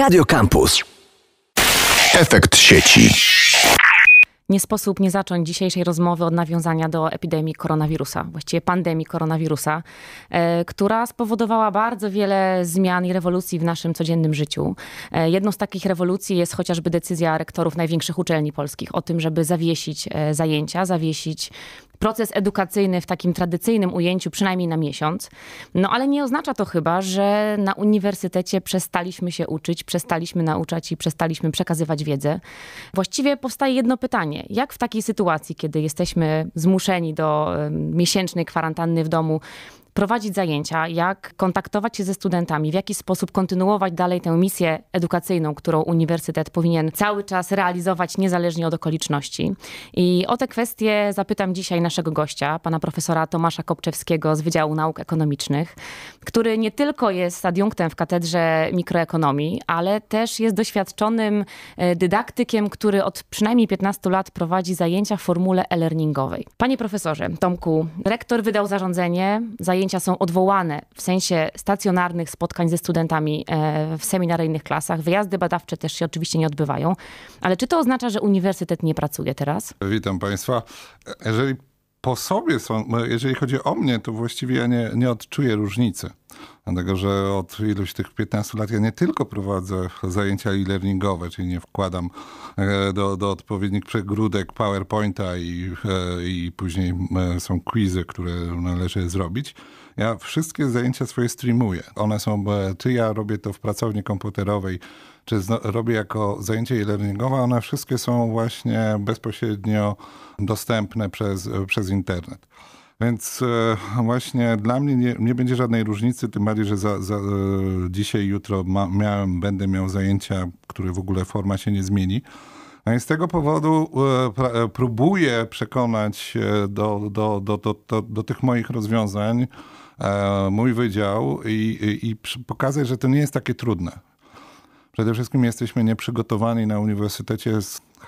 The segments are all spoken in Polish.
Radio Campus. Efekt sieci. Nie sposób nie zacząć dzisiejszej rozmowy od nawiązania do epidemii koronawirusa, właściwie pandemii koronawirusa, e, która spowodowała bardzo wiele zmian i rewolucji w naszym codziennym życiu. E, jedną z takich rewolucji jest chociażby decyzja rektorów największych uczelni polskich o tym, żeby zawiesić e, zajęcia, zawiesić proces edukacyjny w takim tradycyjnym ujęciu, przynajmniej na miesiąc. No ale nie oznacza to chyba, że na uniwersytecie przestaliśmy się uczyć, przestaliśmy nauczać i przestaliśmy przekazywać wiedzę. Właściwie powstaje jedno pytanie: jak w takiej sytuacji, kiedy jesteśmy zmuszeni do miesięcznej kwarantanny w domu, prowadzić zajęcia, jak kontaktować się ze studentami, w jaki sposób kontynuować dalej tę misję edukacyjną, którą uniwersytet powinien cały czas realizować niezależnie od okoliczności. I o te kwestie zapytam dzisiaj naszego gościa, pana profesora Tomasza Kopczewskiego z Wydziału Nauk Ekonomicznych, który nie tylko jest adiunktem w katedrze mikroekonomii, ale też jest doświadczonym e, dydaktykiem, który od przynajmniej 15 lat prowadzi zajęcia w formule e-learningowej. Panie profesorze Tomku, rektor wydał zarządzenie, zajęcia zajęcia są odwołane w sensie stacjonarnych spotkań ze studentami e, w seminaryjnych klasach. Wyjazdy badawcze też się oczywiście nie odbywają. Ale czy to oznacza, że uniwersytet nie pracuje teraz? Witam Państwa. E, jeżeli po sobie są, no, jeżeli chodzi o mnie, to właściwie ja nie, nie odczuję różnicy. Dlatego, że od iluś tych 15 lat ja nie tylko prowadzę zajęcia e-learningowe, czyli nie wkładam e, do, do odpowiednich przegródek PowerPointa i, e, i później e, są quizy, które należy zrobić. Ja wszystkie zajęcia swoje streamuję. One są, czy ja robię to w pracowni komputerowej, czy robię jako zajęcie e-learningowe, one wszystkie są właśnie bezpośrednio dostępne przez, przez internet. Więc e, właśnie dla mnie nie, nie będzie żadnej różnicy, tym bardziej, że za, za, e, dzisiaj, jutro ma, miałem, będę miał zajęcia, które w ogóle forma się nie zmieni. No i z tego powodu e, próbuję przekonać do, do, do, do, do, do tych moich rozwiązań mój wydział i, i, i pokazać, że to nie jest takie trudne. Przede wszystkim jesteśmy nieprzygotowani na uniwersytecie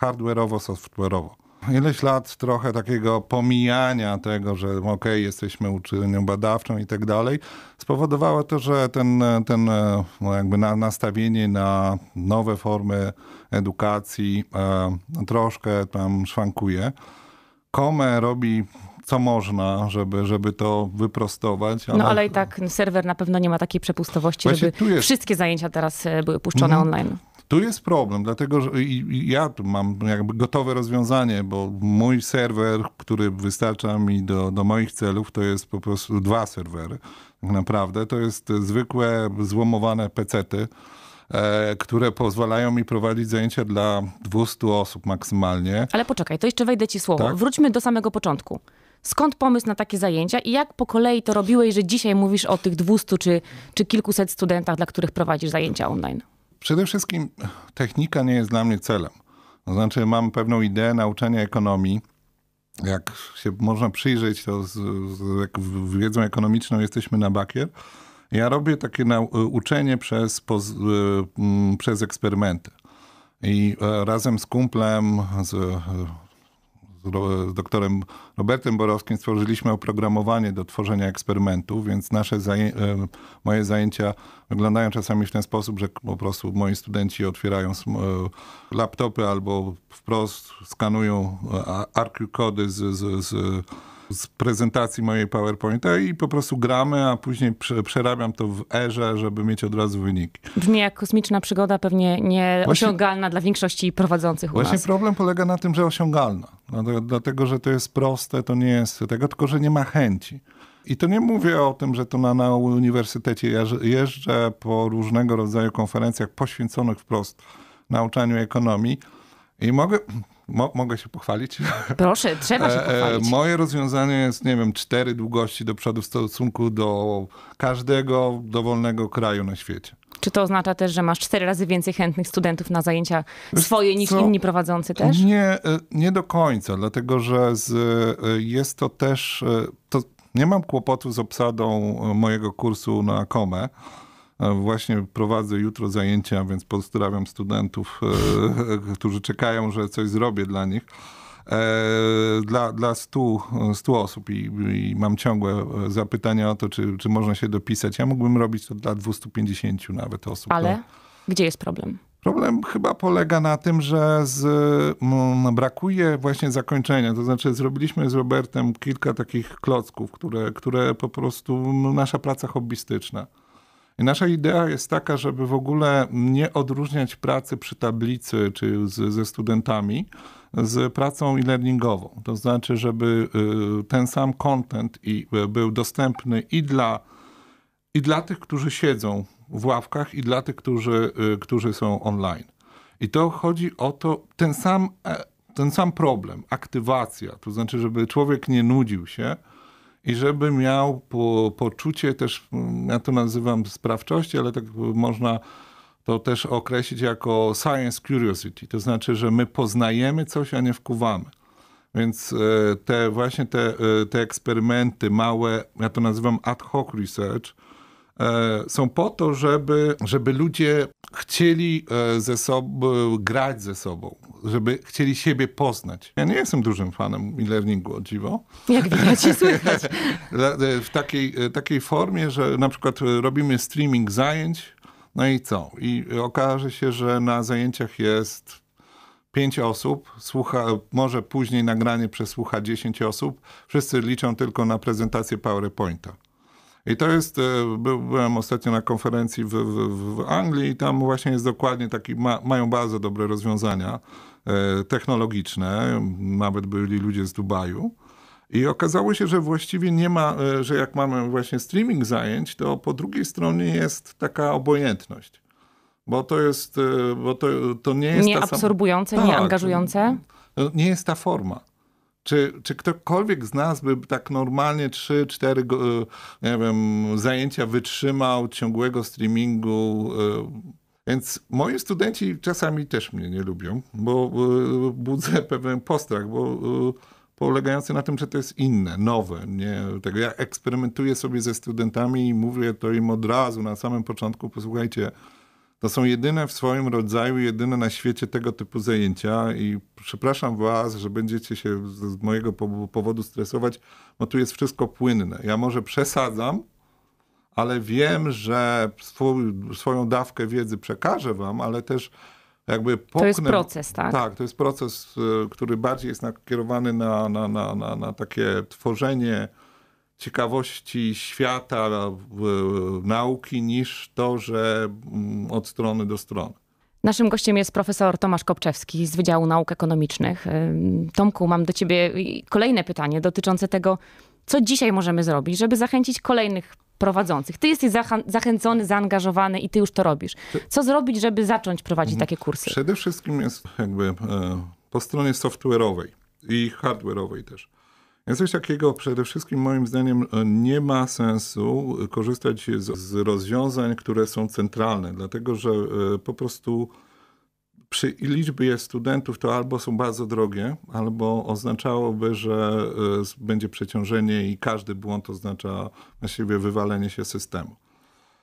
hardware'owo, software'owo ileś lat trochę takiego pomijania tego, że okej, okay, jesteśmy uczelnią badawczą i tak dalej, spowodowało to, że ten, ten no jakby na, nastawienie na nowe formy edukacji e, troszkę tam szwankuje. Kome robi co można, żeby, żeby to wyprostować. No, ale... No ale i tak serwer na pewno nie ma takiej przepustowości, Właśnie żeby jest... wszystkie zajęcia teraz e, były puszczone mm. online. Tu jest problem, dlatego że ja mam jakby gotowe rozwiązanie, bo mój serwer, który wystarcza mi do, do moich celów, to jest po prostu dwa serwery. Tak naprawdę to jest zwykłe złomowane pecety, e, które pozwalają mi prowadzić zajęcia dla 200 osób maksymalnie. Ale poczekaj, to jeszcze wejdę ci słowo. Tak? Wróćmy do samego początku. Skąd pomysł na takie zajęcia i jak po kolei to robiłeś, że dzisiaj mówisz o tych 200 czy, czy kilkuset studentach, dla których prowadzisz zajęcia online? Przede wszystkim technika nie jest dla mnie celem. To znaczy, mam pewną ideę nauczania ekonomii. Jak się można przyjrzeć, to z, z jak wiedzą ekonomiczną jesteśmy na bakier. Ja robię takie e, uczenie przez, poz, e, przez eksperymenty. I e, razem z kumplem, z z doktorem Robertem Borowskim stworzyliśmy oprogramowanie do tworzenia eksperymentów, więc nasze e, moje zajęcia wyglądają czasami w ten sposób, że po prostu moi studenci otwierają e, laptopy albo wprost skanują e, ARQ kody z, z, z z prezentacji mojej PowerPointa i po prostu gramy, a później przerabiam to w erze, żeby mieć od razu wyniki. Brzmi jak kosmiczna przygoda, pewnie nieosiągalna dla większości prowadzących u Właśnie nas. problem polega na tym, że osiągalna. No, dlatego, że to jest proste, to nie jest tego, tylko że nie ma chęci. I to nie mówię o tym, że to na, na uniwersytecie jeżdżę po różnego rodzaju konferencjach poświęconych wprost nauczaniu ekonomii i mogę Mo mogę się pochwalić? Proszę, trzeba się e, e, pochwalić. Moje rozwiązanie jest, nie wiem, cztery długości do przodu w stosunku do każdego dowolnego kraju na świecie. Czy to oznacza też, że masz cztery razy więcej chętnych studentów na zajęcia swoje niż Co? inni prowadzący też? Nie, e, nie do końca, dlatego że z, jest to też. To nie mam kłopotu z obsadą mojego kursu na Komę. Właśnie prowadzę jutro zajęcia, więc pozdrawiam studentów, e, e, którzy czekają, że coś zrobię dla nich e, dla, dla 100, osób i, i, mam ciągłe zapytania o to, czy, czy można się dopisać. Ja mógłbym robić to dla 250 nawet osób. Ale to... gdzie jest problem? Problem chyba polega na tym, że z, brakuje właśnie zakończenia. To znaczy, zrobiliśmy z Robertem kilka takich klocków, które, które po prostu nasza praca hobbystyczna nasza idea jest taka, żeby w ogóle nie odróżniać pracy przy tablicy czy z, ze studentami z pracą e-learningową. To znaczy, żeby y, ten sam content i, y, był dostępny i dla, i dla tych, którzy siedzą w ławkach, i dla tych, którzy, y, którzy są online. I to chodzi o to, ten sam, e, ten sam problem, aktywacja, to znaczy, żeby człowiek nie nudził się, i żeby miał po, poczucie też, mm, ja to nazywam sprawczości, ale tak można to też określić jako science curiosity, to znaczy, że my poznajemy coś, a nie wkuwamy. Więc e, te właśnie te, e, te eksperymenty małe, ja to nazywam ad hoc research, e, są po to, żeby, żeby ludzie chcieli e, ze sobą, e, grać ze sobą, żeby chcieli siebie poznać. Ja nie jestem dużym fanem e-learningu, o dziwo. Jak widać i słychać. E, w takiej, takiej formie, że na przykład robimy streaming zajęć, no i co? I okaże się, że na zajęciach jest pięć osób, słucha, może później nagranie przesłucha 10 osób. Wszyscy liczą tylko na prezentację PowerPointa. I to jest, e, byłem ostatnio na konferencji w, w, w Anglii i tam właśnie jest dokładnie taki, ma, mają bardzo dobre rozwiązania e, technologiczne, nawet byli ludzie z Dubaju. I okazało się, że właściwie nie ma, e, że jak mamy właśnie streaming zajęć, to po drugiej stronie jest taka obojętność. Bo to jest, bo to, to nie jest. Nie absorbujące, tak, nie angażujące? No, nie jest ta forma. Czy, czy ktokolwiek z nas by tak normalnie 3-4 e, nie wiem, zajęcia wytrzymał ciągłego streamingu? E, więc moi studenci czasami też mnie nie lubią, bo e, budzę pewien postrach, bo polegający na tym, że to jest inne, nowe. Nie? Tak, ja eksperymentuję sobie ze studentami i mówię to im od razu na samym początku, posłuchajcie, to są jedyne w swoim rodzaju, jedyne na świecie tego typu zajęcia i przepraszam was, że będziecie się z mojego powodu stresować, bo tu jest wszystko płynne. Ja może przesadzam, ale wiem, że swój, swoją dawkę wiedzy przekażę wam, ale też jakby poknę... To jest proces, tak? Tak, to jest proces, y, który bardziej jest nakierowany na, na, na, na, na takie tworzenie ciekawości świata, e, e, nauki niż to, że mm, od strony do strony. Naszym gościem jest profesor Tomasz Kopczewski z Wydziału Nauk Ekonomicznych. E, Tomku, mam do ciebie kolejne pytanie dotyczące tego, co dzisiaj możemy zrobić, żeby zachęcić kolejnych prowadzących. Ty jesteś zachęcony, zaangażowany i ty już to robisz. Co zrobić, żeby zacząć prowadzić mhm. takie kursy? Przede wszystkim jest jakby po stronie software'owej i hardware'owej też. Więc coś takiego przede wszystkim moim zdaniem e, nie ma sensu korzystać z, z rozwiązań, które są centralne, dlatego że e, po prostu przy liczbie studentów to albo są bardzo drogie, albo oznaczałoby, że e, będzie przeciążenie i każdy błąd oznacza na siebie wywalenie się systemu.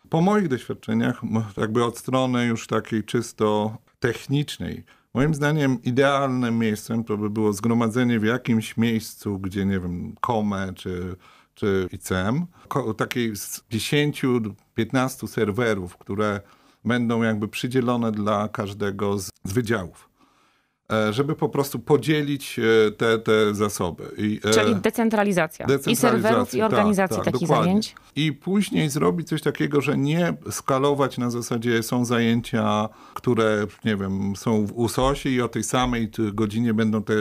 Po moich doświadczeniach, jakby od strony już takiej czysto technicznej, Moim zdaniem idealnym miejscem to by było zgromadzenie w jakimś miejscu, gdzie nie wiem, KOME czy, czy ICM, takiej z 10-15 serwerów, które będą jakby przydzielone dla każdego z, z wydziałów. E, żeby po prostu podzielić e, te, te zasoby. I, e, Czyli decentralizacja. decentralizacja. I serwerów, i tak, organizacji tak, tak, takich zajęć. I później zrobić coś takiego, że nie skalować na zasadzie są zajęcia, które, nie wiem, są w USOSie i o tej samej godzinie będą te,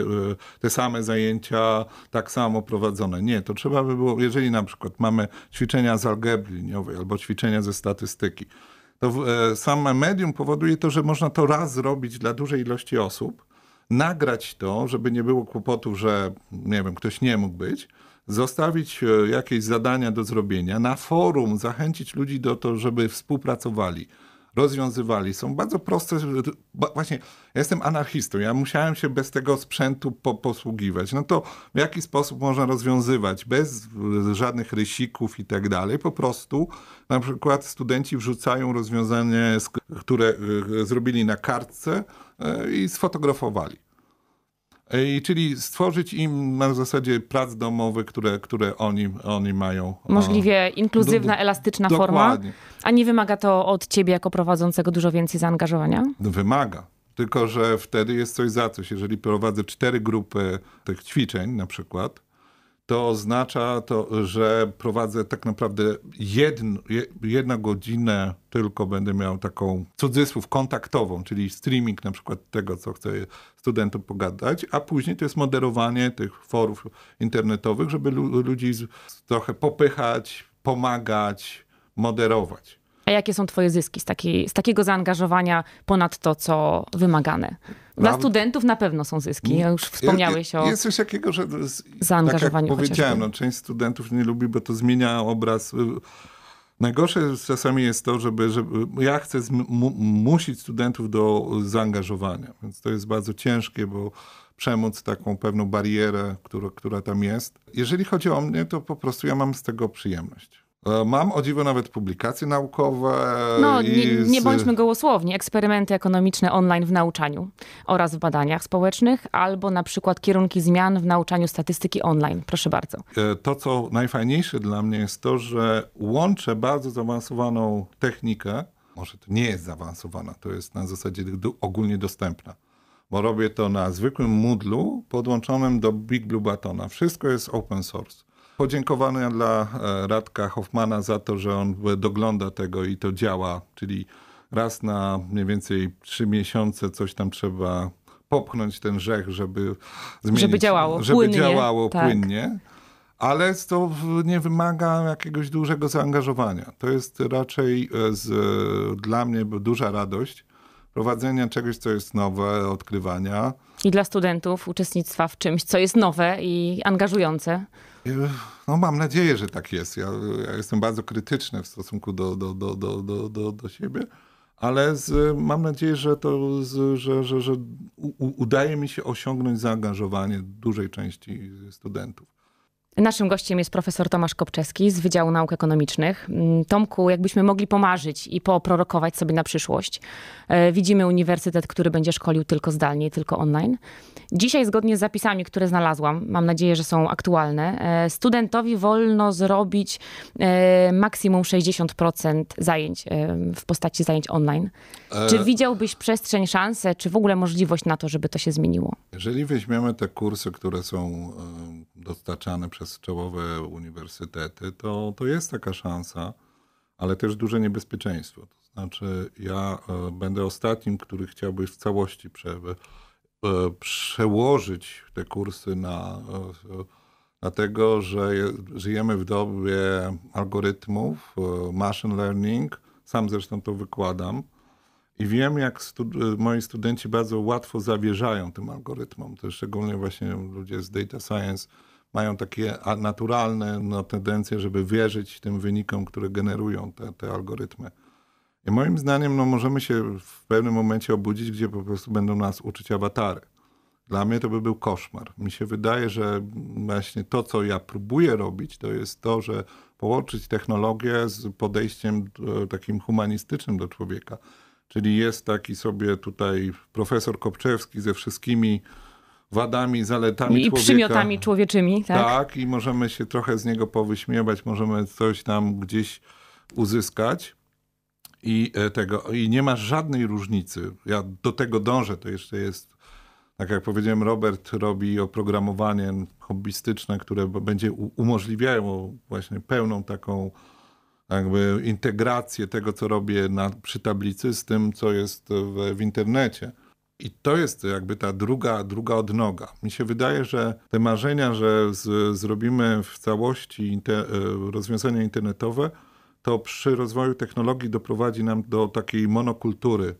te same zajęcia tak samo prowadzone. Nie, to trzeba by było, jeżeli na przykład mamy ćwiczenia z algebry liniowej albo ćwiczenia ze statystyki, to same medium powoduje to, że można to raz zrobić dla dużej ilości osób, nagrać to, żeby nie było kłopotu, że nie wiem, ktoś nie mógł być, zostawić e, jakieś zadania do zrobienia, na forum zachęcić ludzi do to, żeby współpracowali rozwiązywali. Są bardzo proste, właśnie ja jestem anarchistą, ja musiałem się bez tego sprzętu po, posługiwać. No to w jaki sposób można rozwiązywać bez żadnych rysików i tak dalej, po prostu na przykład studenci wrzucają rozwiązanie, które y, y, zrobili na kartce y, i sfotografowali. E, I czyli stworzyć im na zasadzie prac domowych, które, które oni, oni mają. Możliwie inkluzywna, do, elastyczna dokładnie. forma. A nie wymaga to od ciebie jako prowadzącego dużo więcej zaangażowania? Wymaga. Tylko, że wtedy jest coś za coś. Jeżeli prowadzę cztery grupy tych ćwiczeń na przykład, to oznacza to, że prowadzę tak naprawdę jedno, jedna godzinę tylko będę miał taką cudzysłów kontaktową, czyli streaming na przykład tego, co chcę studentom pogadać, a później to jest moderowanie tych forów internetowych, żeby ludzi trochę popychać, pomagać, moderować a jakie są twoje zyski z, z takiego zaangażowania ponad to, co wymagane? Dla Mam... studentów na pewno są zyski. Ja już wspomniałeś o. Jest coś takiego, że zaangażowaniu. Tak powiedziałem, no, część studentów nie lubi, bo to zmienia obraz. Najgorsze czasami jest to, żeby, żeby ja chcę zmusić studentów do zaangażowania, więc to jest bardzo ciężkie, bo przemoc taką pewną barierę, która, która tam jest. Jeżeli chodzi o mnie, to po prostu ja mam z tego przyjemność. E, mam o dziwo nawet publikacje naukowe. No, nie, nie, bądźmy gołosłowni. Eksperymenty ekonomiczne online w nauczaniu oraz w badaniach społecznych, albo na przykład kierunki zmian w nauczaniu statystyki online. Proszę bardzo. E, to, co najfajniejsze dla mnie jest to, że łączę bardzo zaawansowaną technikę. Może to nie jest zaawansowana, to jest na zasadzie ogólnie dostępna bo robię to na zwykłym Moodlu podłączonym do Big Blue Batona. Wszystko jest open source. Podziękowania dla e, Radka Hoffmana za to, że on dogląda tego i to działa, czyli raz na mniej więcej trzy miesiące coś tam trzeba popchnąć ten rzech, żeby zmienić, żeby działało żeby płynnie. Działało tak. płynnie ale to nie wymaga jakiegoś dużego zaangażowania. To jest raczej e, z, dla mnie duża radość, prowadzenia czegoś, co jest nowe, odkrywania. I dla studentów uczestnictwa w czymś, co jest nowe i angażujące. No mam nadzieję, że tak jest. Ja, ja jestem bardzo krytyczny w stosunku do, do, do, do, do, do, do siebie, ale z, mam nadzieję, że, to, z, że, że, że u, udaje mi się osiągnąć zaangażowanie dużej części studentów. Naszym gościem jest profesor Tomasz Kopczeski z Wydziału Nauk Ekonomicznych. Mm, Tomku, jakbyśmy mogli pomarzyć i poprorokować sobie na przyszłość. E, widzimy uniwersytet, który będzie szkolił tylko zdalnie, tylko online. Dzisiaj, zgodnie z zapisami, które znalazłam, mam nadzieję, że są aktualne, e, studentowi wolno zrobić e, maksimum 60% zajęć w postaci zajęć online. Czy widziałbyś przestrzeń, szansę, czy w ogóle możliwość na to, żeby to się zmieniło? Jeżeli weźmiemy te kursy, które są dostarczane przez czołowe uniwersytety, to, to jest taka szansa, ale też duże niebezpieczeństwo. To znaczy, ja e, będę ostatnim, który chciałby w całości prze, e, przełożyć te kursy na, e, na tego, że żyjemy w dobie algorytmów, machine learning. Sam zresztą to wykładam. I wiem, jak stud- moi studenci bardzo łatwo zawierzają tym algorytmom. To szczególnie właśnie ludzie z data science mają takie naturalne no, tendencje, żeby wierzyć tym wynikom, które generują te, te algorytmy. I moim zdaniem no, możemy się w pewnym momencie obudzić, gdzie po prostu będą nas uczyć awatary. Dla mnie to by był koszmar. Mi się wydaje, że właśnie to, co ja próbuję robić, to jest to, że połączyć technologię z podejściem e, takim humanistycznym do człowieka. Czyli jest taki sobie tutaj profesor Kopczewski ze wszystkimi wadami, zaletami I człowieka. przymiotami człowieczymi, tak? Tak, i możemy się trochę z niego powyśmiewać, możemy coś tam gdzieś uzyskać. I, e, tego, I nie ma żadnej różnicy. Ja do tego dążę. To jeszcze jest, tak jak powiedziałem, Robert robi oprogramowanie hobbystyczne, które będzie umożliwiało właśnie pełną taką jakby integrację tego, co robię na, przy tablicy z tym, co jest w, w internecie. I to jest jakby ta druga, druga odnoga. Mi się wydaje, że te marzenia, że z, zrobimy w całości inter, e, rozwiązania internetowe, to przy rozwoju technologii doprowadzi nam do takiej monokultury,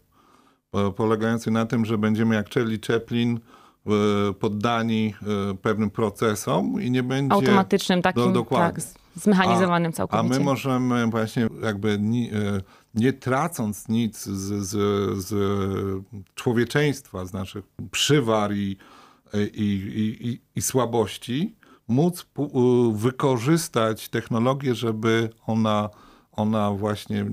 polegającej na tym, że będziemy jak Charlie Chaplin e, poddani e, pewnym procesom i nie będzie... Automatycznym no, takim, do, dokładnie. tak, zmechanizowanym całkowicie. A my możemy właśnie jakby nie tracąc nic z, z, z człowieczeństwa, z naszych przywar i, i, i, i słabości, móc wykorzystać technologię, żeby ona, ona właśnie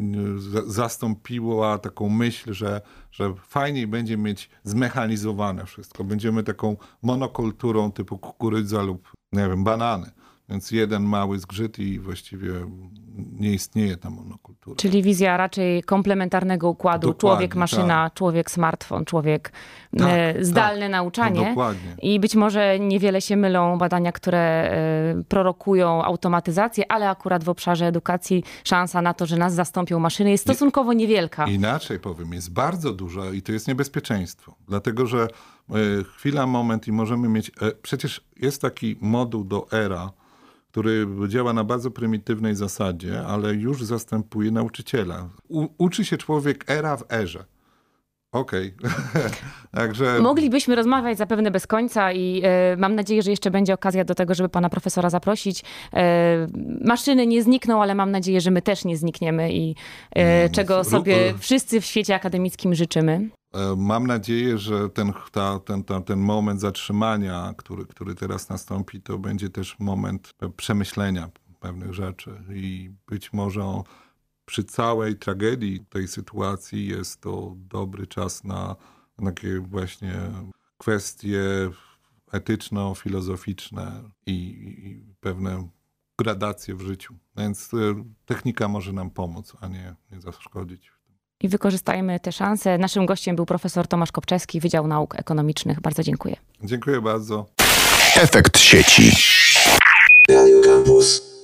zastąpiła taką myśl, że, że fajniej będzie mieć zmechanizowane wszystko. Będziemy taką monokulturą typu kukurydza lub nie wiem, banany. Więc jeden mały zgrzyt i właściwie nie istnieje ta monokultura. Czyli wizja raczej komplementarnego układu. Dokładnie, człowiek tak. maszyna, tak. człowiek smartfon, człowiek tak, zdalne tak. nauczanie. No dokładnie. I być może niewiele się mylą badania, które e, prorokują automatyzację, ale akurat w obszarze edukacji szansa na to, że nas zastąpią maszyny jest stosunkowo niewielka. Inaczej powiem, jest bardzo duża i to jest niebezpieczeństwo. Dlatego, że e, chwila, moment i możemy mieć... E, przecież jest taki moduł do ERA, który działa na bardzo prymitywnej zasadzie, ale już zastępuje nauczyciela. U, uczy się człowiek era w erze. Okej. Okay. Także... Moglibyśmy rozmawiać zapewne bez końca i y, mam nadzieję, że jeszcze będzie okazja do tego, żeby pana profesora zaprosić. Y, maszyny nie znikną, ale mam nadzieję, że my też nie znikniemy i y, czego sobie wszyscy w świecie akademickim życzymy. E, mam nadzieję, że ten, ta, ten, ta, ten moment zatrzymania, który, który teraz nastąpi, to będzie też moment przemyślenia pewnych rzeczy i być może przy całej tragedii tej sytuacji jest to dobry czas na, na takie właśnie kwestie etyczno-filozoficzne i, i, pewne gradacje w życiu. Więc e, technika może nam pomóc, a nie, nie zaszkodzić i wykorzystajmy te szanse. Naszym gościem był profesor Tomasz Kopczewski, Wydział Nauk Ekonomicznych. Bardzo dziękuję. Dziękuję bardzo. Efekt sieci. Radio Campus.